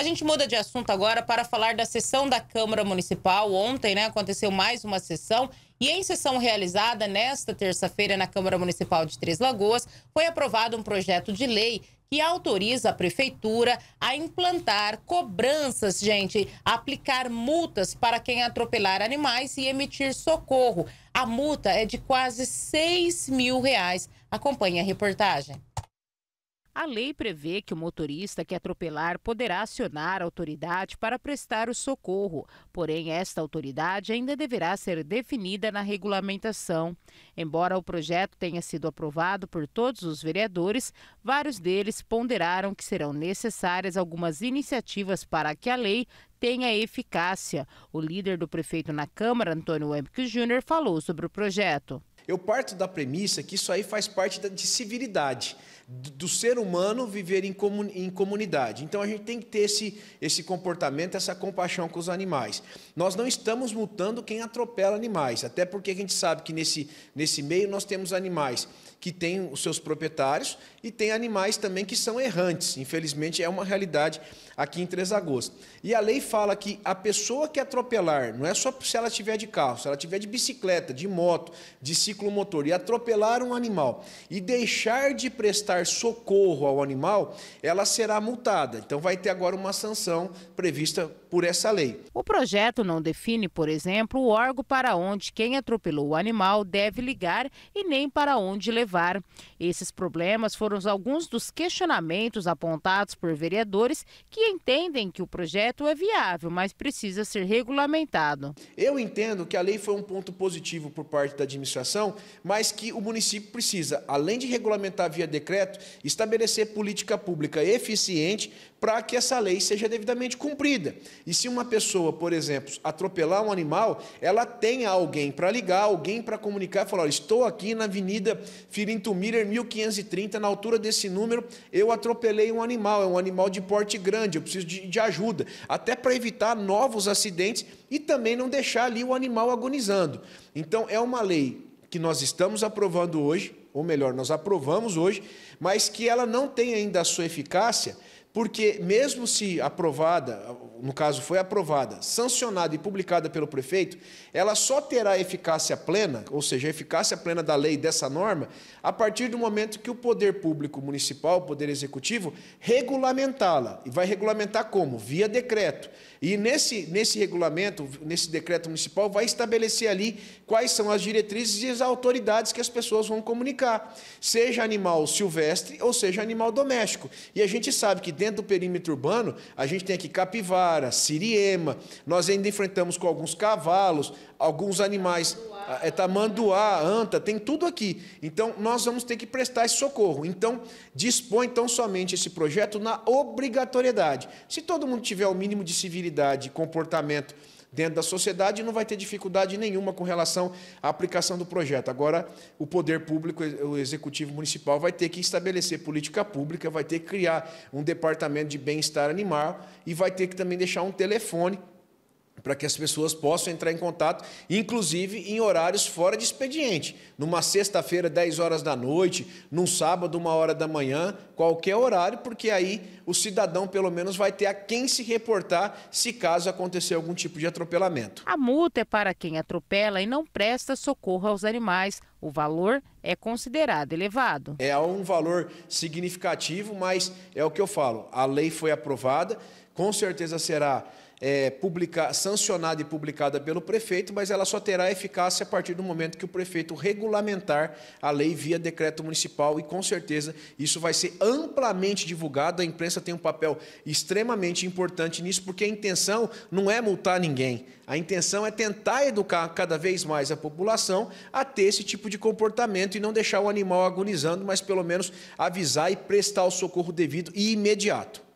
A gente muda de assunto agora para falar da sessão da Câmara Municipal. Ontem, né, aconteceu mais uma sessão e em sessão realizada nesta terça-feira na Câmara Municipal de Três Lagoas, foi aprovado um projeto de lei que autoriza a prefeitura a implantar cobranças, gente, aplicar multas para quem atropelar animais e emitir socorro. A multa é de quase 6 mil reais. Acompanhe a reportagem. A lei prevê que o motorista que atropelar poderá acionar a autoridade para prestar o socorro, porém, esta autoridade ainda deverá ser definida na regulamentação. Embora o projeto tenha sido aprovado por todos os vereadores, vários deles ponderaram que serão necessárias algumas iniciativas para que a lei tenha eficácia. O líder do prefeito na Câmara, Antônio Wempick Júnior, falou sobre o projeto. Eu parto da premissa que isso aí faz parte de civilidade do ser humano viver em, comunidade. Então a gente tem que ter esse, esse comportamento, essa compaixão com os animais. Nós não estamos multando quem atropela animais, até porque a gente sabe que nesse, nesse meio nós temos animais que têm os seus proprietários e tem animais também que são errantes. Infelizmente é uma realidade aqui em Três Agostos. E a lei fala que a pessoa que atropelar, não é só se ela tiver de carro, se ela tiver de bicicleta, de moto, de ciclomotor e atropelar um animal e deixar de prestar prestar socorro ao animal, ela será multada. Então vai ter agora uma sanção prevista por essa lei. O projeto não define, por exemplo, o órgão para onde quem atropelou o animal deve ligar e nem para onde levar. Esses problemas foram alguns dos questionamentos apontados por vereadores que entendem que o projeto é viável, mas precisa ser regulamentado. Eu entendo que a lei foi um ponto positivo por parte da administração, mas que o município precisa, além de regulamentar via decreto, correto, estabelecer política pública eficiente para que essa lei seja devidamente cumprida. E se uma pessoa, por exemplo, atropelar um animal, ela tem alguém para ligar, alguém para comunicar, falar: estou aqui na Avenida Firinto Miller, 1530, na altura desse número, eu atropelei um animal, é um animal de porte grande, eu preciso de, de ajuda, até para evitar novos acidentes e também não deixar ali o animal agonizando. Então, é uma lei que nós estamos aprovando hoje, ou melhor, nós aprovamos hoje, mas que ela não tem ainda a sua eficácia porque, mesmo se aprovada, no caso foi aprovada, sancionada e publicada pelo prefeito, ela só terá eficácia plena, ou seja, eficácia plena da lei dessa norma, a partir do momento que o poder público municipal, o poder executivo, regulamentá-la. E vai regulamentar como? Via decreto. E nesse, nesse regulamento, nesse decreto municipal, vai estabelecer ali quais são as diretrizes e as autoridades que as pessoas vão comunicar, seja animal silvestre ou seja animal doméstico. E a gente sabe que dentro do perímetro urbano, a gente tem aqui capivara, siriema, nós ainda enfrentamos com alguns cavalos, alguns animais, é, tamanduá, anta, tem tudo aqui. Então, nós vamos ter que prestar esse socorro. Então, dispõe tão somente esse projeto na obrigatoriedade. Se todo mundo tiver o mínimo de civilidade, comportamento, dentro da sociedade e não vai ter dificuldade nenhuma com relação à aplicação do projeto. Agora, o poder público, o executivo municipal, vai ter que estabelecer política pública, vai ter que criar um departamento de bem-estar animal e vai ter que também deixar um telefone para que as pessoas possam entrar em contato, inclusive em horários fora de expediente. Numa sexta-feira, 10 horas da noite, num sábado, uma hora da manhã, qualquer horário, porque aí o cidadão pelo menos vai ter a quem se reportar se caso acontecer algum tipo de atropelamento. A multa é para quem atropela e não presta socorro aos animais. O valor é considerado elevado. É um valor significativo, mas é o que eu falo. A lei foi aprovada, com certeza será é, publica, sancionada e publicada pelo prefeito, mas ela só terá eficácia a partir do momento que o prefeito regulamentar a lei via decreto municipal e, com certeza, isso vai ser amplamente divulgado. A imprensa tem um papel extremamente importante nisso, porque a intenção não é multar ninguém, a intenção é tentar educar cada vez mais a população a ter esse tipo de comportamento e não deixar o animal agonizando, mas pelo menos avisar e prestar o socorro devido e imediato.